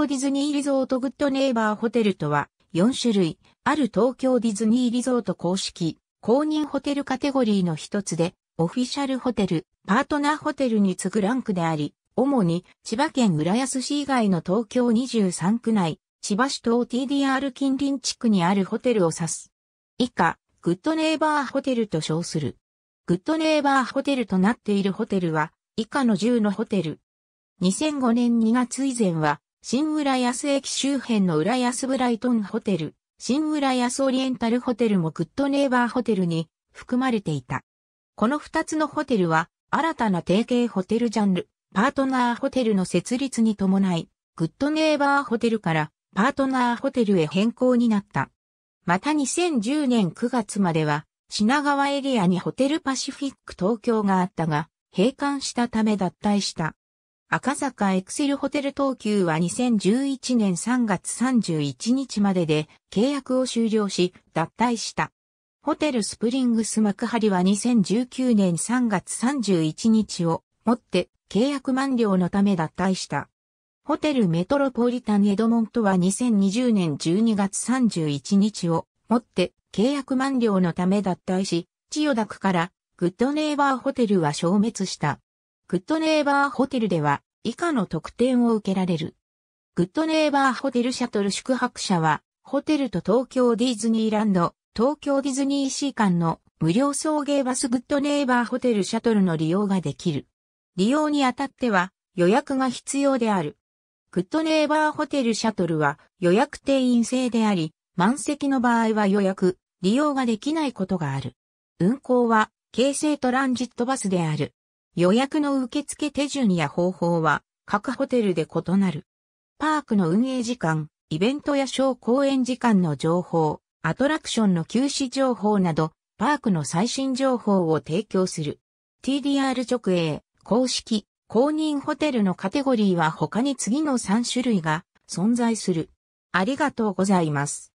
京ディズニーリゾートグッドネイバーホテルとは、4種類、ある東京ディズニーリゾート公式、公認ホテルカテゴリーの一つで、オフィシャルホテル、パートナーホテルに次ぐランクであり、主に千葉県浦安市以外の東京23区内、千葉市東 TDR 近隣地区にあるホテルを指す。以下、グッドネイバーホテルと称する。グッドネイバーホテルとなっているホテルは、以下の10のホテル。2005年2月以前は、新浦安駅周辺の浦安ブライトンホテル、新浦安オリエンタルホテルもグッドネイバーホテルに含まれていた。この二つのホテルは、新たな提携ホテルジャンル、パートナーホテルの設立に伴い、グッドネイバーホテルからパートナーホテルへ変更になった。また2010年9月までは、品川エリアにホテルパシフィック東京があったが、閉館したため脱退した。赤坂エクセルホテル東急は2011年3月31日までで契約を終了し、脱退した。ホテルスプリングス幕張は2019年3月31日をもって契約満了のため脱退した。ホテルメトロポリタンエドモントは2020年12月31日をもって契約満了のため脱退し、千代田区からグッドネイバーホテルは消滅した。グッドネイバーホテルでは以下の特典を受けられる。グッドネイバーホテルシャトル宿泊者は、ホテルと東京ディズニーランド、東京ディズニーシー間の無料送迎バスグッドネイバーホテルシャトルの利用ができる。利用にあたっては予約が必要である。グッドネイバーホテルシャトルは予約定員制であり、満席の場合は予約、利用ができないことがある。運行は、京成トランジットバスである。予約の受付手順や方法は各ホテルで異なる。パークの運営時間、イベントや小公演時間の情報、アトラクションの休止情報など、パークの最新情報を提供する。TDR 直営、公式、公認ホテルのカテゴリーは他に次の3種類が存在する。ありがとうございます。